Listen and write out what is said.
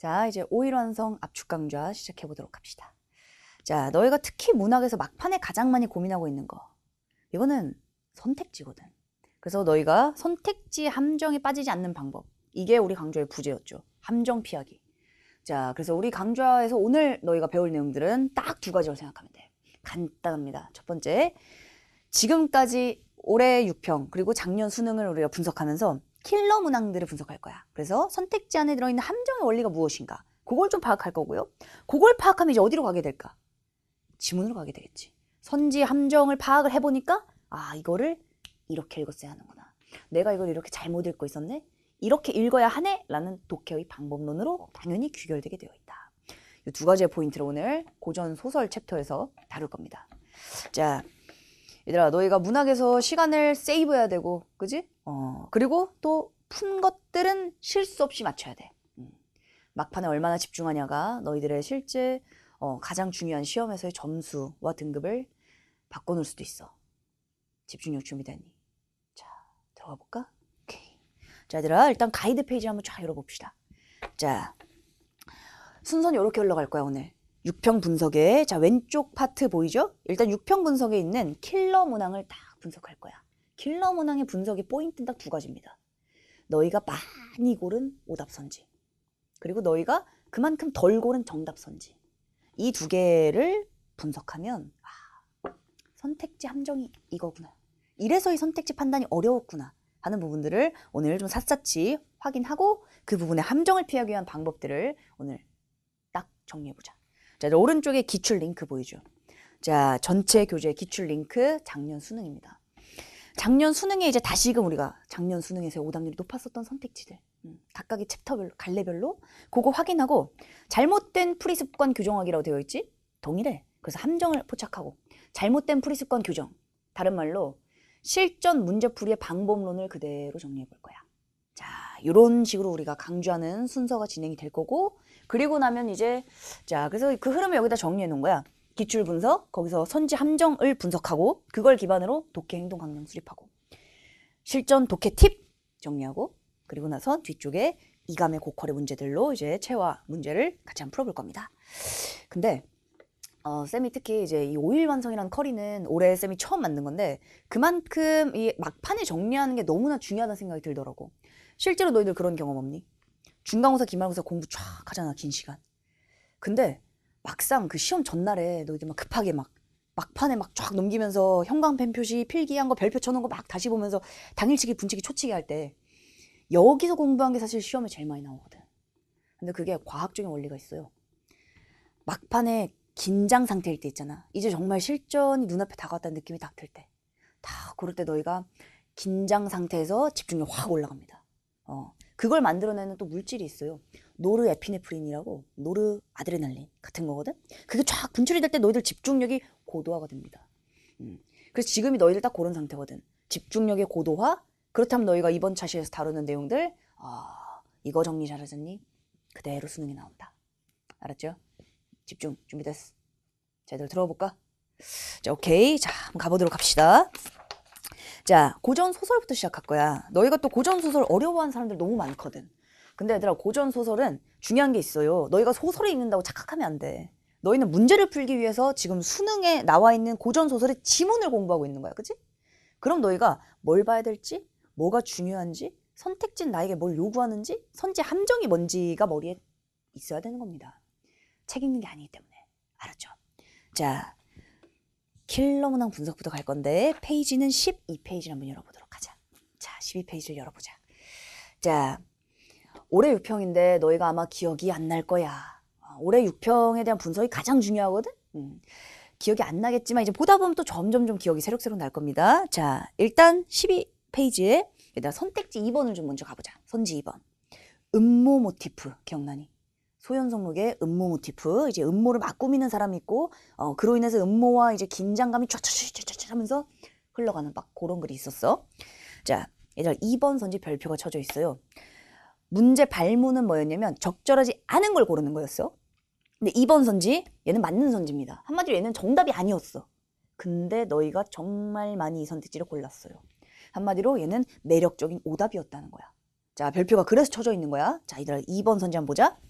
자, 이제 오일완성 압축 강좌 시작해 보도록 합시다. 자, 너희가 특히 문학에서 막판에 가장 많이 고민하고 있는 거. 이거는 선택지거든. 그래서 너희가 선택지 함정에 빠지지 않는 방법. 이게 우리 강좌의 부제였죠. 함정 피하기. 자, 그래서 우리 강좌에서 오늘 너희가 배울 내용들은 딱 두 가지로 생각하면 돼. 간단합니다. 첫 번째, 지금까지 올해 6평, 그리고 작년 수능을 우리가 분석하면서 킬러 문항들을 분석할 거야. 그래서 선택지 안에 들어있는 함정의 원리가 무엇인가. 그걸 좀 파악할 거고요. 그걸 파악하면 이제 어디로 가게 될까? 지문으로 가게 되겠지. 선지 함정을 파악을 해보니까 아 이거를 이렇게 읽었어야 하는구나. 내가 이걸 이렇게 잘못 읽고 있었네. 이렇게 읽어야 하네 라는 독해의 방법론으로 어. 당연히 귀결되게 되어 있다. 이 두 가지의 포인트를 오늘 고전 소설 챕터에서 다룰 겁니다. 자, 얘들아 너희가 문학에서 시간을 세이브해야 되고 그지? 어 그리고 또 푼 것들은 실수 없이 맞춰야 돼 음. 막판에 얼마나 집중하냐가 너희들의 실제 어, 가장 중요한 시험에서의 점수와 등급을 바꿔놓을 수도 있어 집중력 준비되니 자 들어가 볼까? 오케이 자 얘들아 일단 가이드 페이지 한번 쫙 열어봅시다 자 순서는 이렇게 흘러갈 거야 오늘 6평 분석에 자 왼쪽 파트 보이죠? 일단 6평 분석에 있는 킬러 문항을 딱 분석할 거야. 킬러 문항의 분석의 포인트는 딱 두 가지입니다. 너희가 많이 고른 오답선지 그리고 너희가 그만큼 덜 고른 정답선지 이 두 개를 분석하면 아, 선택지 함정이 이거구나. 이래서 이 선택지 판단이 어려웠구나 하는 부분들을 오늘 좀 샅샅이 확인하고 그 부분의 함정을 피하기 위한 방법들을 오늘 딱 정리해보자. 자, 오른쪽에 기출 링크 보이죠? 자, 전체 교재 기출 링크 작년 수능입니다. 작년 수능에 이제 다시금 우리가 작년 수능에서 오답률이 높았었던 선택지들 음, 각각의 챕터별로 갈래별로 그거 확인하고 잘못된 프리습관 교정하기라고 되어 있지 동일해 그래서 함정을 포착하고 잘못된 프리습관 교정 다른 말로 실전 문제풀이의 방법론을 그대로 정리해 볼 거야 자 이런 식으로 우리가 강조하는 순서가 진행이 될 거고 그리고 나면 이제 자 그래서 그 흐름을 여기다 정리해 놓은 거야. 기출 분석, 거기서 선지 함정을 분석하고 그걸 기반으로 독해 행동 강령 수립하고 실전 독해 팁 정리하고 그리고 나서 뒤쪽에 이감의 고퀄의 문제들로 이제 체화 문제를 같이 한번 풀어볼 겁니다. 근데 어, 쌤이 특히 이제 이 5일 완성이라는 커리는 올해 쌤이 처음 만든 건데 그만큼 이 막판에 정리하는 게 너무나 중요하다는 생각이 들더라고. 실제로 너희들 그런 경험 없니? 중간고사 기말고사 공부 쫙 하잖아 긴 시간 근데 막상 그 시험 전날에 너 이제 막 급하게 막 막판에 막 쫙 넘기면서 형광펜 표시 필기한 거 별표 쳐놓은 거 막 다시 보면서 당일치기 분치기 초치기 할 때 여기서 공부한 게 사실 시험에 제일 많이 나오거든 근데 그게 과학적인 원리가 있어요 막판에 긴장 상태일 때 있잖아 이제 정말 실전이 눈앞에 다가왔다는 느낌이 딱 들때 다 그럴 때 너희가 긴장 상태에서 집중력 확 올라갑니다 어. 그걸 만들어내는 또 물질이 있어요. 노르에피네프린이라고 노르아드레날린 같은 거거든. 그게 쫙 분출이 될 때 너희들 집중력이 고도화가 됩니다. 음. 그래서 지금이 너희들 딱 그런 상태거든. 집중력의 고도화. 그렇다면 너희가 이번 차시에서 다루는 내용들 아 이거 정리 잘하셨니? 그대로 수능이 나온다. 알았죠? 집중 준비됐어. 제대로 들어볼까? 자 오케이 자 한번 가보도록 합시다. 자, 고전 소설부터 시작할 거야. 너희가 또 고전 소설 어려워하는 사람들 너무 많거든. 근데 얘들아, 고전 소설은 중요한 게 있어요. 너희가 소설을 읽는다고 착각하면 안 돼. 너희는 문제를 풀기 위해서 지금 수능에 나와 있는 고전 소설의 지문을 공부하고 있는 거야. 그지 그럼 너희가 뭘 봐야 될지, 뭐가 중요한지, 선택지 나에게 뭘 요구하는지, 선지 함정이 뭔지가 머리에 있어야 되는 겁니다. 책 읽는 게 아니기 때문에. 알았죠? 자, 킬러 문항 분석부터 갈 건데 페이지는 12페이지를 한번 열어보도록 하자. 자, 12페이지를 열어보자. 자, 올해 6평인데 너희가 아마 기억이 안 날 거야. 아, 올해 6평에 대한 분석이 가장 중요하거든? 음. 기억이 안 나겠지만 이제 보다 보면 또 점점 좀 기억이 새록새록 날 겁니다. 자, 일단 12페이지에 일단 선택지 2번을 좀 먼저 가보자. 선지 2번. 음모 모티프 기억나니? 소현성록의 음모 모티프 이제 음모를 막 꾸미는 사람이 있고 어, 그로 인해서 음모와 이제 긴장감이 촤 촤 촤 촤촤 하면서 흘러가는 막 그런 글이 있었어. 자, 얘들 2번 선지 별표가 쳐져 있어요. 문제 발문은 뭐였냐면 적절하지 않은 걸 고르는 거였어. 근데 2번 선지 얘는 맞는 선지입니다. 한마디로 얘는 정답이 아니었어. 근데 너희가 정말 많이 이 선택지를 골랐어요. 한마디로 얘는 매력적인 오답이었다는 거야. 자, 별표가 그래서 쳐져 있는 거야. 자, 이들 2번 선지 한번 보자.